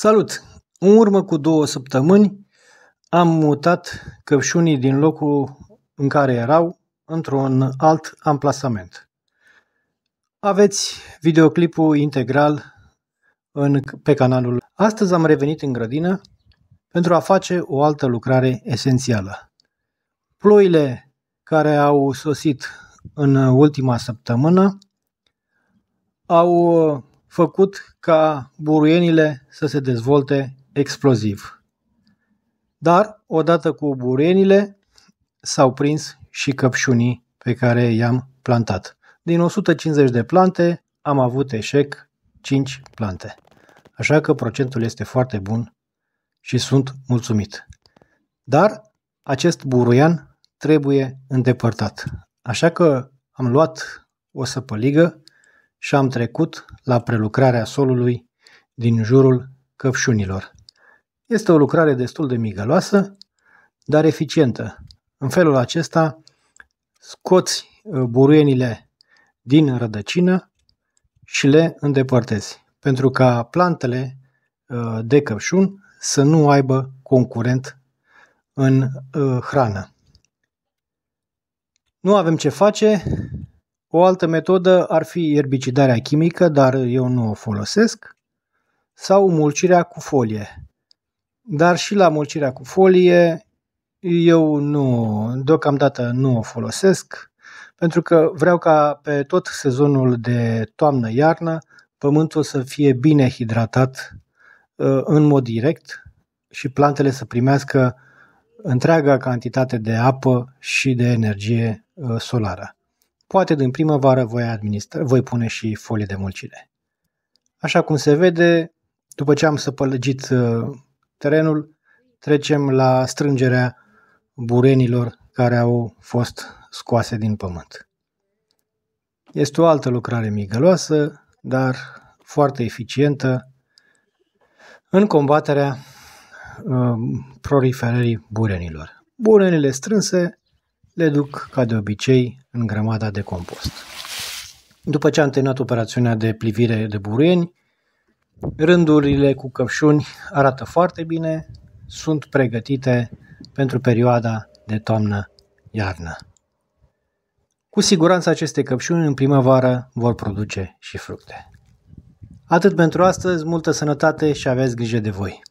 Salut! În urmă cu două săptămâni am mutat căpșunii din locul în care erau într-un alt amplasament. Aveți videoclipul integral în, pe canalul. Astăzi am revenit în grădină pentru a face o altă lucrare esențială. Ploile care au sosit în ultima săptămână au făcut ca buruienile să se dezvolte exploziv. Dar, odată cu buruienile, s-au prins și căpșunii pe care i-am plantat. Din 150 de plante am avut eșec 5 plante. Așa că procentul este foarte bun și sunt mulțumit. Dar acest buruian trebuie îndepărtat. Așa că am luat o săpăligă și am trecut la prelucrarea solului din jurul căpșunilor. Este o lucrare destul de migăloasă, dar eficientă. În felul acesta scoți uh, buruienile din rădăcină și le îndepărtezi, pentru ca plantele uh, de căpșun să nu aibă concurent în uh, hrană. Nu avem ce face, o altă metodă ar fi erbicidarea chimică, dar eu nu o folosesc, sau mulcirea cu folie. Dar și la mulcirea cu folie eu nu, deocamdată nu o folosesc, pentru că vreau ca pe tot sezonul de toamnă-iarnă pământul să fie bine hidratat uh, în mod direct și plantele să primească întreaga cantitate de apă și de energie uh, solară. Poate din primăvară voi, administra, voi pune și folie de mulcire. Așa cum se vede, după ce am săpălăgit uh, terenul, trecem la strângerea burenilor care au fost scoase din pământ. Este o altă lucrare migăloasă, dar foarte eficientă în combaterea uh, proliferării burenilor. Burenile strânse le duc, ca de obicei, în grămada de compost. După ce am terminat operațiunea de plivire de buruieni, rândurile cu căpșuni arată foarte bine, sunt pregătite pentru perioada de toamnă-iarnă. Cu siguranță aceste căpșuni în primăvară vor produce și fructe. Atât pentru astăzi, multă sănătate și aveți grijă de voi!